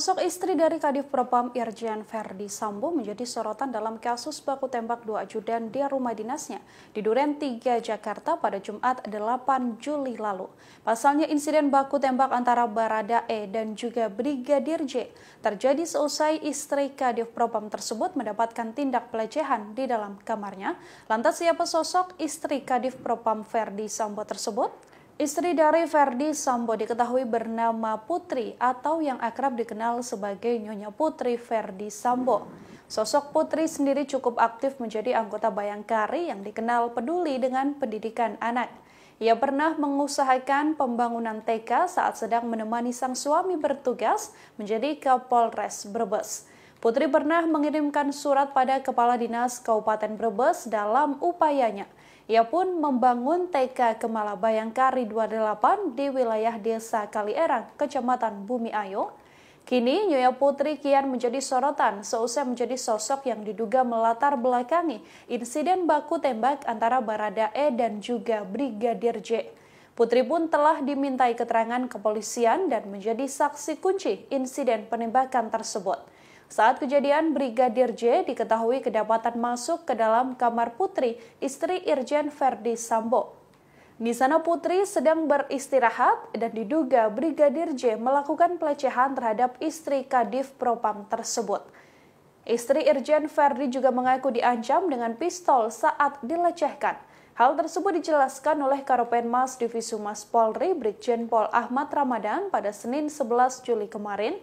Sosok istri dari Kadif Propam Irjen Ferdi Sambo menjadi sorotan dalam kasus baku tembak dua ajudan di rumah dinasnya di Duren 3 Jakarta pada Jumat 8 Juli lalu. Pasalnya insiden baku tembak antara Barada E dan juga Brigadir J terjadi seusai istri Kadif Propam tersebut mendapatkan tindak pelecehan di dalam kamarnya. Lantas siapa sosok istri Kadif Propam Ferdi Sambo tersebut? Istri dari Ferdi Sambo diketahui bernama Putri atau yang akrab dikenal sebagai Nyonya Putri Ferdi Sambo. Sosok Putri sendiri cukup aktif menjadi anggota Bayangkari yang dikenal peduli dengan pendidikan anak. Ia pernah mengusahakan pembangunan TK saat sedang menemani sang suami bertugas menjadi Kapolres Brebes. Putri pernah mengirimkan surat pada Kepala Dinas Kabupaten Brebes dalam upayanya. Ia pun membangun TK Kemala Bayangkari 28 di wilayah Desa Kalierang, Kecamatan Bumi Ayo. Kini Nyoya Putri kian menjadi sorotan seusai menjadi sosok yang diduga melatar belakangi insiden baku tembak antara Barada E dan juga Brigadir J. Putri pun telah dimintai keterangan kepolisian dan menjadi saksi kunci insiden penembakan tersebut. Saat kejadian, Brigadir J diketahui kedapatan masuk ke dalam kamar Putri, istri Irjen Ferdi Sambo. Di sana Putri sedang beristirahat dan diduga Brigadir J melakukan pelecehan terhadap istri Kadif Propam tersebut. Istri Irjen Ferdi juga mengaku diancam dengan pistol saat dilecehkan. Hal tersebut dijelaskan oleh Karopenmas Divisi Mas Polri Brigjen Pol Ahmad Ramadan pada Senin 11 Juli kemarin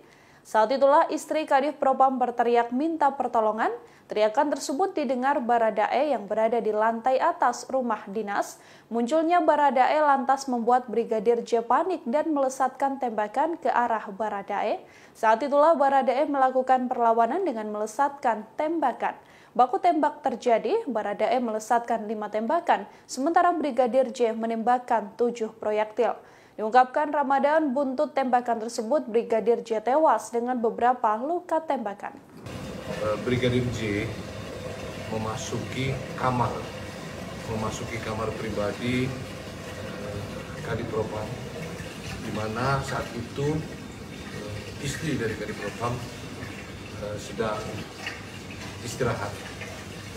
saat itulah istri Kadif Propam berteriak minta pertolongan. Teriakan tersebut didengar Baradae yang berada di lantai atas rumah dinas. Munculnya Baradae lantas membuat Brigadir J panik dan melesatkan tembakan ke arah Baradae. Saat itulah Baradae melakukan perlawanan dengan melesatkan tembakan. Baku tembak terjadi, Baradae melesatkan lima tembakan, sementara Brigadir J menembakkan tujuh proyektil. Diungkapkan Ramadan buntut tembakan tersebut Brigadir J tewas dengan beberapa luka tembakan. Eh, Brigadir J memasuki kamar, memasuki kamar pribadi eh, Kadipropam, di mana saat itu eh, istri dari Kadipropam sedang istirahat.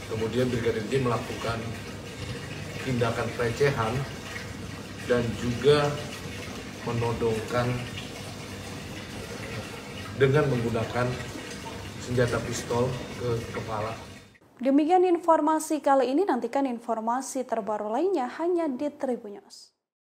Kemudian Brigadir J melakukan tindakan pelecehan dan juga menodongkan dengan menggunakan senjata pistol ke kepala. Demikian informasi kali ini, nantikan informasi terbaru lainnya hanya di Tribunnews.